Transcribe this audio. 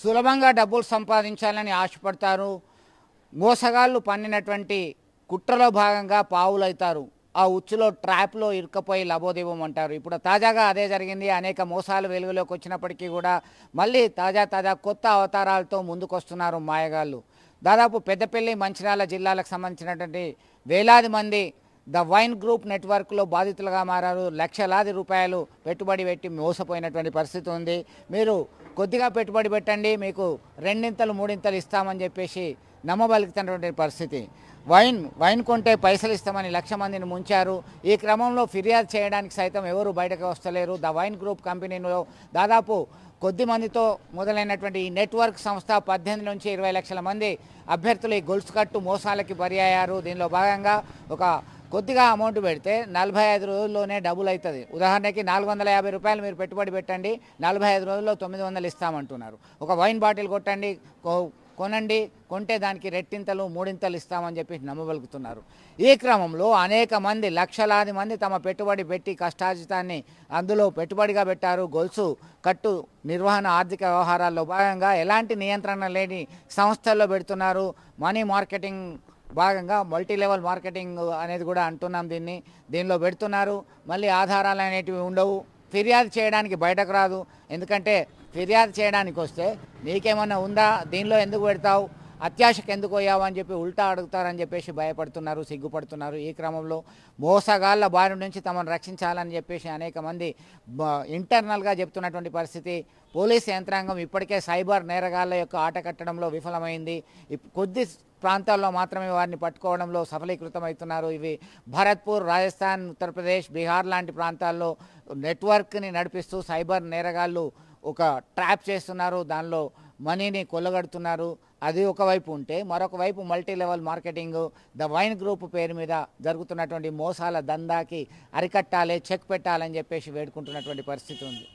సులభంగా డబ్బులు సంపాదించాలని ఆశపడతారు మోసగాళ్ళు పన్నినటువంటి కుట్రలో భాగంగా పావులవుతారు ఆ ఉచ్చులో ట్రాప్లో ఇరుక్కపోయి లబోదీవం అంటారు ఇప్పుడు తాజాగా అదే జరిగింది అనేక మోసాలు వెలుగులోకి వచ్చినప్పటికీ కూడా మళ్ళీ తాజా తాజా కొత్త అవతారాలతో ముందుకొస్తున్నారు మాయగాళ్ళు దాదాపు పెద్దపల్లి మంచిర్యాల జిల్లాలకు సంబంధించినటువంటి వేలాది మంది ద వైన్ గ్రూప్ నెట్వర్క్లో బాధితులుగా మారారు లక్షలాది రూపాయలు పెట్టుబడి పెట్టి మోసపోయినటువంటి పరిస్థితి ఉంది మీరు కొద్దిగా పెట్టుబడి పెట్టండి మీకు రెండింతలు మూడింతలు ఇస్తామని చెప్పేసి నమ్మబలుగుతున్నటువంటి పరిస్థితి వైన్ వైన్ కొంటే పైసలు ఇస్తామని లక్ష మందిని ముంచారు ఈ క్రమంలో ఫిర్యాదు చేయడానికి సైతం ఎవరు బయటకు వస్తలేరు ద వైన్ గ్రూప్ కంపెనీలో దాదాపు కొద్ది మందితో మొదలైనటువంటి ఈ నెట్వర్క్ సంస్థ పద్దెనిమిది నుంచి ఇరవై లక్షల మంది అభ్యర్థులు ఈ గొలుసుకట్టు మోసాలకి బరి అయ్యారు దీనిలో భాగంగా ఒక కొద్దిగా అమౌంట్ పెడితే నలభై ఐదు రోజుల్లోనే డబుల్ అవుతుంది ఉదాహరణకి నాలుగు వందల యాభై రూపాయలు మీరు పెట్టుబడి పెట్టండి నలభై ఐదు రోజుల్లో తొమ్మిది వందలు ఇస్తామంటున్నారు ఒక వైన్ బాటిల్ కొట్టండి కొనండి కొంటే దానికి రెట్టింతలు మూడింతలు ఇస్తామని చెప్పి నమ్మగలుగుతున్నారు ఈ క్రమంలో అనేక మంది లక్షలాది మంది తమ పెట్టుబడి పెట్టి కష్టార్జితాన్ని అందులో పెట్టుబడిగా పెట్టారు గొలుసు కట్టు నిర్వహణ ఆర్థిక వ్యవహారాల్లో భాగంగా ఎలాంటి నియంత్రణ లేని సంస్థల్లో పెడుతున్నారు మనీ మార్కెటింగ్ భాగంగా మల్టీ లెవెల్ మార్కెటింగ్ అనేది కూడా అంటున్నాం దీన్ని దీనిలో పెడుతున్నారు మళ్ళీ ఆధారాలు అనేటివి ఉండవు ఫిర్యాదు చేయడానికి బయటకు రాదు ఎందుకంటే ఫిర్యాదు చేయడానికి వస్తే నీకేమన్నా ఉందా దీనిలో ఎందుకు పెడతావు అత్యాశకు ఎందుకు పోయావు అని చెప్పి ఉల్టా అడుగుతారని చెప్పేసి భయపడుతున్నారు సిగ్గుపడుతున్నారు ఈ క్రమంలో మోసగాళ్ళ బారి నుంచి తమను రక్షించాలని చెప్పేసి అనేక మంది ఇంటర్నల్గా చెప్తున్నటువంటి పరిస్థితి పోలీస్ యంత్రాంగం ఇప్పటికే సైబర్ నేరగాళ్ల యొక్క ఆట కట్టడంలో విఫలమైంది కొద్ది ప్రాంతాల్లో మాత్రమే వారిని పట్టుకోవడంలో సఫలీకృతమవుతున్నారు ఇవి భరత్పూర్ రాజస్థాన్ ఉత్తరప్రదేశ్ బీహార్ లాంటి ప్రాంతాల్లో నెట్వర్క్ని నడిపిస్తూ సైబర్ నేరగాళ్ళు ఒక ట్రాప్ చేస్తున్నారు దానిలో మనీని కొల్లగడుతున్నారు అది ఒకవైపు ఉంటే మరొక వైపు multi level marketing the wine group పేరు మీద జరుగుతున్నటువంటి మోసాల దందాకి అరికట్టాలి చెక్ పెట్టాలని చెప్పేసి వేడుకుంటున్నటువంటి పరిస్థితి ఉంది